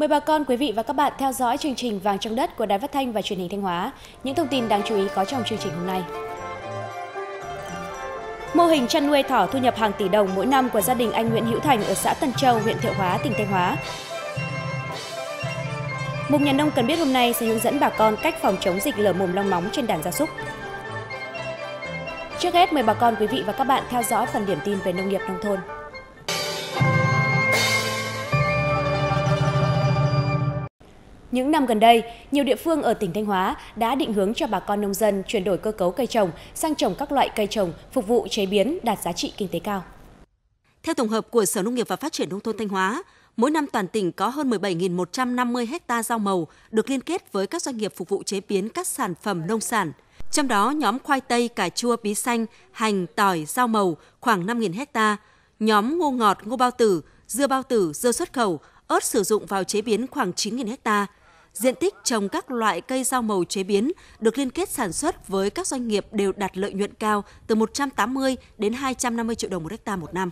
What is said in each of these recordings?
Mời bà con quý vị và các bạn theo dõi chương trình Vàng trong đất của Đài Phát thanh và Truyền hình Thanh Hóa. Những thông tin đáng chú ý có trong chương trình hôm nay. Mô hình chăn nuôi thỏ thu nhập hàng tỷ đồng mỗi năm của gia đình anh Nguyễn Hữu Thành ở xã Tân Châu, huyện Thiệu Hóa, tỉnh Thanh Hóa. Mục nhà nông cần biết hôm nay sẽ hướng dẫn bà con cách phòng chống dịch lở mồm long móng trên đàn gia súc. Trước hết mời bà con quý vị và các bạn theo dõi phần điểm tin về nông nghiệp nông thôn. Những năm gần đây, nhiều địa phương ở tỉnh Thanh Hóa đã định hướng cho bà con nông dân chuyển đổi cơ cấu cây trồng sang trồng các loại cây trồng phục vụ chế biến đạt giá trị kinh tế cao. Theo tổng hợp của Sở Nông nghiệp và Phát triển Nông thôn Thanh Hóa, mỗi năm toàn tỉnh có hơn 17.150 ha rau màu được liên kết với các doanh nghiệp phục vụ chế biến các sản phẩm nông sản. Trong đó, nhóm khoai tây, cà chua, bí xanh, hành, tỏi, rau màu khoảng 5.000 ha, nhóm ngô ngọt, ngô bao tử, dưa bao tử, dưa xuất khẩu, ớt sử dụng vào chế biến khoảng 9.000 ha, diện tích trồng các loại cây rau màu chế biến được liên kết sản xuất với các doanh nghiệp đều đạt lợi nhuận cao từ 180 đến 250 triệu đồng một hecta một năm.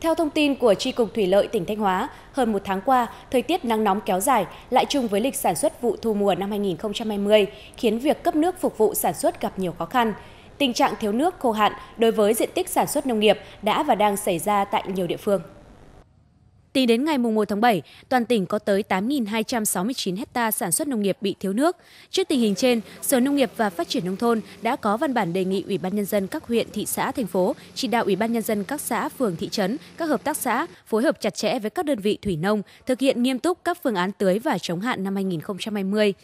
Theo thông tin của Tri Cục Thủy lợi tỉnh Thanh Hóa, hơn một tháng qua, thời tiết nắng nóng kéo dài lại chung với lịch sản xuất vụ thu mùa năm 2020, khiến việc cấp nước phục vụ sản xuất gặp nhiều khó khăn. Tình trạng thiếu nước khô hạn đối với diện tích sản xuất nông nghiệp đã và đang xảy ra tại nhiều địa phương. Tính đến ngày 1 tháng 7, toàn tỉnh có tới 8.269 hecta sản xuất nông nghiệp bị thiếu nước. Trước tình hình trên, Sở Nông nghiệp và Phát triển Nông thôn đã có văn bản đề nghị Ủy ban Nhân dân các huyện, thị xã, thành phố chỉ đạo Ủy ban Nhân dân các xã, phường, thị trấn, các hợp tác xã phối hợp chặt chẽ với các đơn vị thủy nông, thực hiện nghiêm túc các phương án tưới và chống hạn năm 2020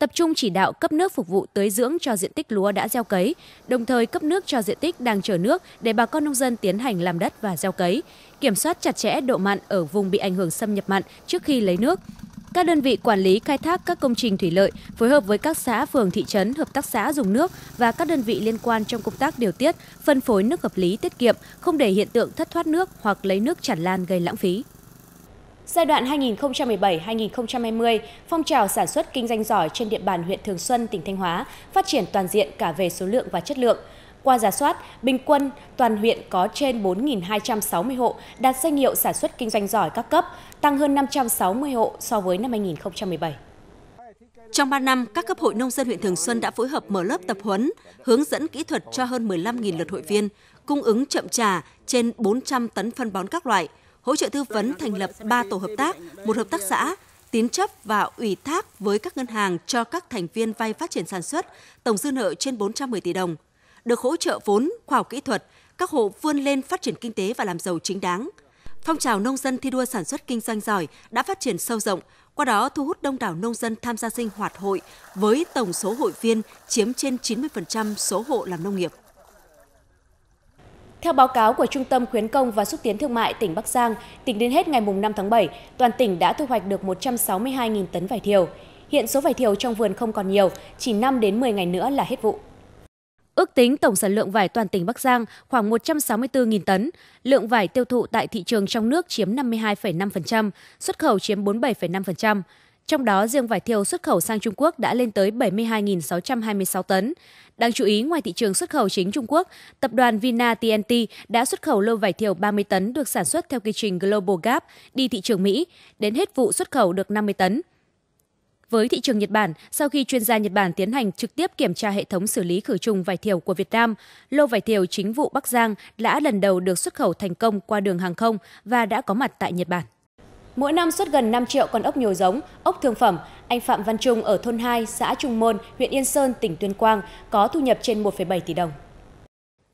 tập trung chỉ đạo cấp nước phục vụ tưới dưỡng cho diện tích lúa đã gieo cấy, đồng thời cấp nước cho diện tích đang chờ nước để bà con nông dân tiến hành làm đất và gieo cấy, kiểm soát chặt chẽ độ mặn ở vùng bị ảnh hưởng xâm nhập mặn trước khi lấy nước. Các đơn vị quản lý khai thác các công trình thủy lợi phối hợp với các xã, phường, thị trấn, hợp tác xã dùng nước và các đơn vị liên quan trong công tác điều tiết, phân phối nước hợp lý tiết kiệm, không để hiện tượng thất thoát nước hoặc lấy nước tràn lan gây lãng phí. Giai đoạn 2017-2020, phong trào sản xuất kinh doanh giỏi trên địa bàn huyện Thường Xuân, tỉnh Thanh Hóa phát triển toàn diện cả về số lượng và chất lượng. Qua giả soát, bình quân toàn huyện có trên 4.260 hộ đạt danh hiệu sản xuất kinh doanh giỏi các cấp, tăng hơn 560 hộ so với năm 2017. Trong 3 năm, các cấp hội nông dân huyện Thường Xuân đã phối hợp mở lớp tập huấn, hướng dẫn kỹ thuật cho hơn 15.000 lượt hội viên, cung ứng chậm trà trên 400 tấn phân bón các loại, hỗ trợ tư vấn thành lập 3 tổ hợp tác, một hợp tác xã, tín chấp và ủy thác với các ngân hàng cho các thành viên vay phát triển sản xuất, tổng dư nợ trên 410 tỷ đồng. Được hỗ trợ vốn, khoa học kỹ thuật, các hộ vươn lên phát triển kinh tế và làm giàu chính đáng. Phong trào nông dân thi đua sản xuất kinh doanh giỏi đã phát triển sâu rộng, qua đó thu hút đông đảo nông dân tham gia sinh hoạt hội với tổng số hội viên chiếm trên 90% số hộ làm nông nghiệp. Theo báo cáo của Trung tâm Khuyến công và Xúc tiến Thương mại tỉnh Bắc Giang, tính đến hết ngày 5 tháng 7, toàn tỉnh đã thu hoạch được 162.000 tấn vải thiều. Hiện số vải thiều trong vườn không còn nhiều, chỉ 5 đến 10 ngày nữa là hết vụ. Ước tính tổng sản lượng vải toàn tỉnh Bắc Giang khoảng 164.000 tấn, lượng vải tiêu thụ tại thị trường trong nước chiếm 52,5%, xuất khẩu chiếm 47,5%. Trong đó, riêng vải thiều xuất khẩu sang Trung Quốc đã lên tới 72.626 tấn. Đáng chú ý, ngoài thị trường xuất khẩu chính Trung Quốc, tập đoàn Vina TNT đã xuất khẩu lô vải thiều 30 tấn được sản xuất theo quy trình Global Gap đi thị trường Mỹ, đến hết vụ xuất khẩu được 50 tấn. Với thị trường Nhật Bản, sau khi chuyên gia Nhật Bản tiến hành trực tiếp kiểm tra hệ thống xử lý khử trùng vải thiều của Việt Nam, lô vải thiều chính vụ Bắc Giang đã lần đầu được xuất khẩu thành công qua đường hàng không và đã có mặt tại Nhật Bản. Mỗi năm xuất gần 5 triệu con ốc nhồi giống, ốc thương phẩm, anh Phạm Văn Trung ở thôn 2, xã Trung Môn, huyện Yên Sơn, tỉnh Tuyên Quang có thu nhập trên 1,7 tỷ đồng.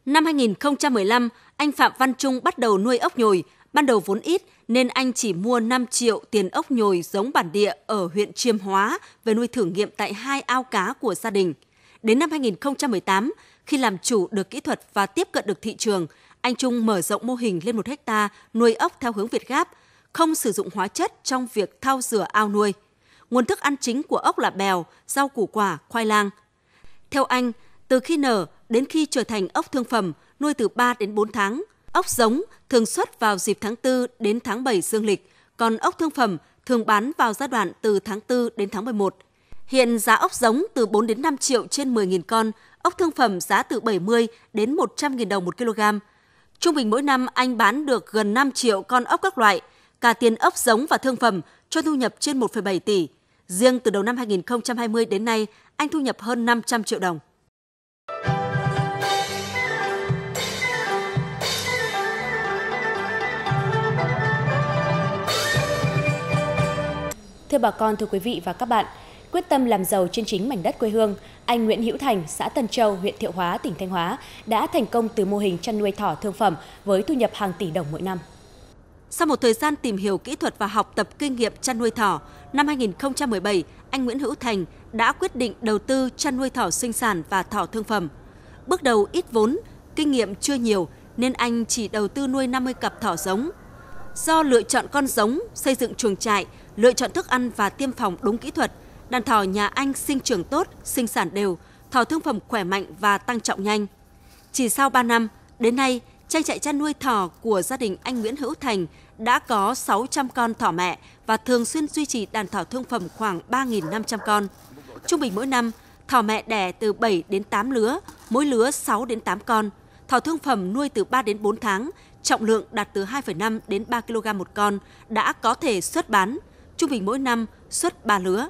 Năm 2015, anh Phạm Văn Trung bắt đầu nuôi ốc nhồi, ban đầu vốn ít nên anh chỉ mua 5 triệu tiền ốc nhồi giống bản địa ở huyện Chiêm Hóa về nuôi thử nghiệm tại hai ao cá của gia đình. Đến năm 2018, khi làm chủ được kỹ thuật và tiếp cận được thị trường, anh Trung mở rộng mô hình lên một hecta nuôi ốc theo hướng Việt Gáp – không sử dụng hóa chất trong việc thao rửa ao nuôi. Nguồn thức ăn chính của ốc là bèo, rau củ quả, khoai lang. Theo anh, từ khi nở đến khi trở thành ốc thương phẩm, nuôi từ 3 đến 4 tháng. Ốc giống thường xuất vào dịp tháng 4 đến tháng 7 dương lịch, còn ốc thương phẩm thường bán vào giai đoạn từ tháng 4 đến tháng 11. Hiện giá ốc giống từ 4 đến 5 triệu trên 10.000 con, ốc thương phẩm giá từ 70 đến 100.000 đồng một kg. Trung bình mỗi năm anh bán được gần 5 triệu con ốc các loại – cả tiền ốc giống và thương phẩm cho thu nhập trên 1,7 tỷ. Riêng từ đầu năm 2020 đến nay, anh thu nhập hơn 500 triệu đồng. Thưa bà con, thưa quý vị và các bạn, quyết tâm làm giàu trên chính mảnh đất quê hương, anh Nguyễn Hữu Thành, xã Tân Châu, huyện Thiệu Hóa, tỉnh Thanh Hóa đã thành công từ mô hình chăn nuôi thỏ thương phẩm với thu nhập hàng tỷ đồng mỗi năm. Sau một thời gian tìm hiểu kỹ thuật và học tập kinh nghiệm chăn nuôi thỏ, năm 2017, anh Nguyễn Hữu Thành đã quyết định đầu tư chăn nuôi thỏ sinh sản và thỏ thương phẩm. Bước đầu ít vốn, kinh nghiệm chưa nhiều nên anh chỉ đầu tư nuôi 50 cặp thỏ giống. Do lựa chọn con giống, xây dựng chuồng trại, lựa chọn thức ăn và tiêm phòng đúng kỹ thuật, đàn thỏ nhà anh sinh trưởng tốt, sinh sản đều, thỏ thương phẩm khỏe mạnh và tăng trọng nhanh. Chỉ sau 3 năm, đến nay Trang trại chăn nuôi thỏ của gia đình anh Nguyễn Hữu Thành đã có 600 con thỏ mẹ và thường xuyên duy trì đàn thỏ thương phẩm khoảng 3.500 con. Trung bình mỗi năm, thỏ mẹ đẻ từ 7 đến 8 lứa, mỗi lứa 6 đến 8 con. Thỏ thương phẩm nuôi từ 3 đến 4 tháng, trọng lượng đạt từ 2,5 đến 3 kg một con, đã có thể xuất bán. Trung bình mỗi năm xuất 3 lứa.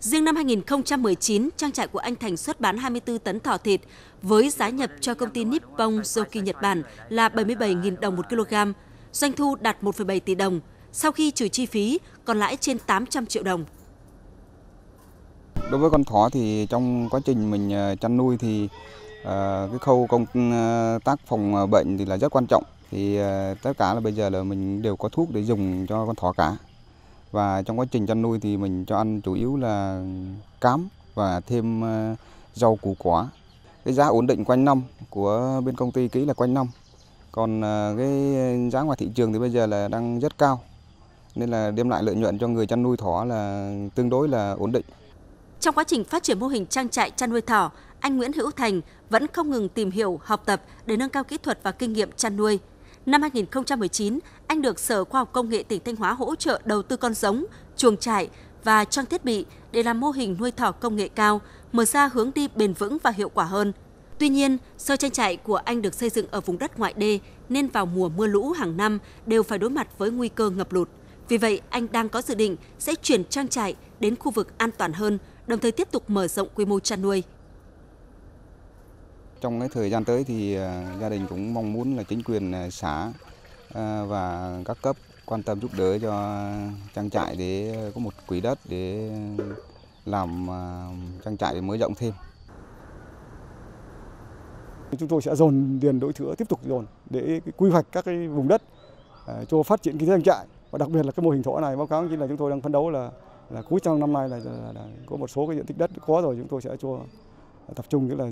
Riêng năm 2019, trang trại của anh Thành xuất bán 24 tấn thỏ thịt với giá nhập cho công ty Nippon Joki Nhật Bản là 77.000 đồng một kg, doanh thu đạt 1,7 tỷ đồng, sau khi trừ chi phí còn lãi trên 800 triệu đồng. Đối với con thỏ thì trong quá trình mình ờ, chăn nuôi thì ờ, cái khâu công ờ, tác phòng bệnh thì là rất quan trọng. Thì tất cả là bây giờ là mình đều có thuốc để dùng cho con thỏ cả và trong quá trình chăn nuôi thì mình cho ăn chủ yếu là cám và thêm ờ, rau củ quả cái giá ổn định quanh năm của bên công ty ký là quanh năm còn ờ, cái giá ngoài thị trường thì bây giờ là đang rất cao nên là đem lại lợi nhuận cho người chăn nuôi thỏ là tương đối là ổn định trong quá trình phát triển mô hình trang trại chăn nuôi thỏ anh Nguyễn Hữu Thành vẫn không ngừng tìm hiểu học tập để nâng cao kỹ thuật và kinh nghiệm chăn nuôi năm 2019, anh được Sở Khoa học Công nghệ tỉnh Thanh Hóa hỗ trợ đầu tư con giống, chuồng trại và trang thiết bị để làm mô hình nuôi thỏ công nghệ cao, mở ra hướng đi bền vững và hiệu quả hơn. Tuy nhiên, do trang trại của anh được xây dựng ở vùng đất ngoại đê nên vào mùa mưa lũ hàng năm đều phải đối mặt với nguy cơ ngập lụt. Vì vậy, anh đang có dự định sẽ chuyển trang trại đến khu vực an toàn hơn, đồng thời tiếp tục mở rộng quy mô chăn nuôi. Trong cái thời gian tới thì à, gia đình cũng mong muốn là chính quyền à, xã Ờ, và các cấp quan tâm giúp đỡ cho trang trại để có một quỹ đất để làm ờ, trang trại để mới rộng thêm. Chúng tôi sẽ dồn điền đổi thửa tiếp tục dồn để quy hoạch các cái vùng đất ờ, cho phát triển kinh tế trang trại và đặc biệt là cái mô hình thổ này báo cáo chính là chúng tôi đang phấn đấu là là cuối trong năm nay là, là, là có một số cái diện tích đất có rồi chúng tôi sẽ cho tập trung nghĩa là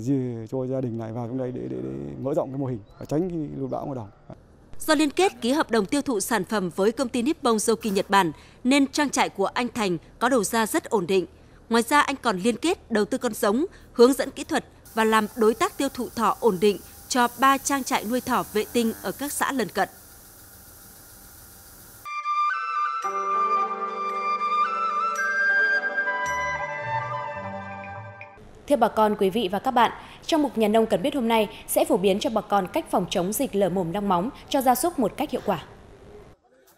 cho gia đình này vào trong đây để, để, để mở rộng cái mô hình và tránh cái lụt bão ngoài đồng. Do liên kết ký hợp đồng tiêu thụ sản phẩm với công ty Nippon Zoki Nhật Bản nên trang trại của anh Thành có đầu ra rất ổn định. Ngoài ra anh còn liên kết đầu tư con giống, hướng dẫn kỹ thuật và làm đối tác tiêu thụ thỏ ổn định cho ba trang trại nuôi thỏ vệ tinh ở các xã lân cận. Thưa bà con, quý vị và các bạn, trong mục Nhà nông cần biết hôm nay sẽ phổ biến cho bà con cách phòng chống dịch lở mồm long móng cho gia súc một cách hiệu quả.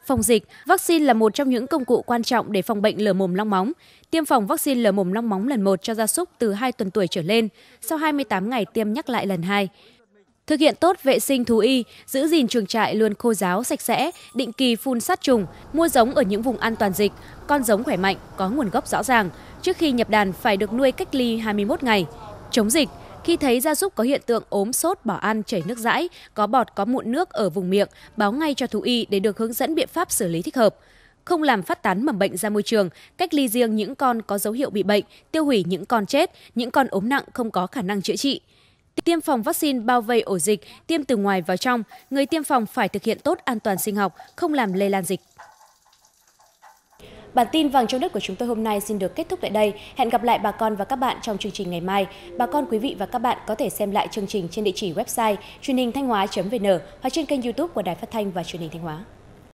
Phòng dịch, vaccine là một trong những công cụ quan trọng để phòng bệnh lở mồm long móng. Tiêm phòng vaccine lở mồm long móng lần 1 cho gia súc từ 2 tuần tuổi trở lên, sau 28 ngày tiêm nhắc lại lần 2 thực hiện tốt vệ sinh thú y, giữ gìn chuồng trại luôn khô ráo sạch sẽ, định kỳ phun sát trùng, mua giống ở những vùng an toàn dịch, con giống khỏe mạnh, có nguồn gốc rõ ràng, trước khi nhập đàn phải được nuôi cách ly 21 ngày. Chống dịch, khi thấy gia súc có hiện tượng ốm sốt, bỏ ăn, chảy nước dãi, có bọt, có mụn nước ở vùng miệng, báo ngay cho thú y để được hướng dẫn biện pháp xử lý thích hợp không làm phát tán mầm bệnh ra môi trường, cách ly riêng những con có dấu hiệu bị bệnh, tiêu hủy những con chết, những con ốm nặng không có khả năng chữa trị. Tiêm phòng vaccine bao vây ổ dịch, tiêm từ ngoài vào trong, người tiêm phòng phải thực hiện tốt an toàn sinh học, không làm lây lan dịch. Bản tin vàng trong nước của chúng tôi hôm nay xin được kết thúc tại đây. Hẹn gặp lại bà con và các bạn trong chương trình ngày mai. Bà con quý vị và các bạn có thể xem lại chương trình trên địa chỉ website truyền hình thanh hóa.vn hoặc trên kênh YouTube của Đài Phát thanh và Truyền hình Thanh Hóa.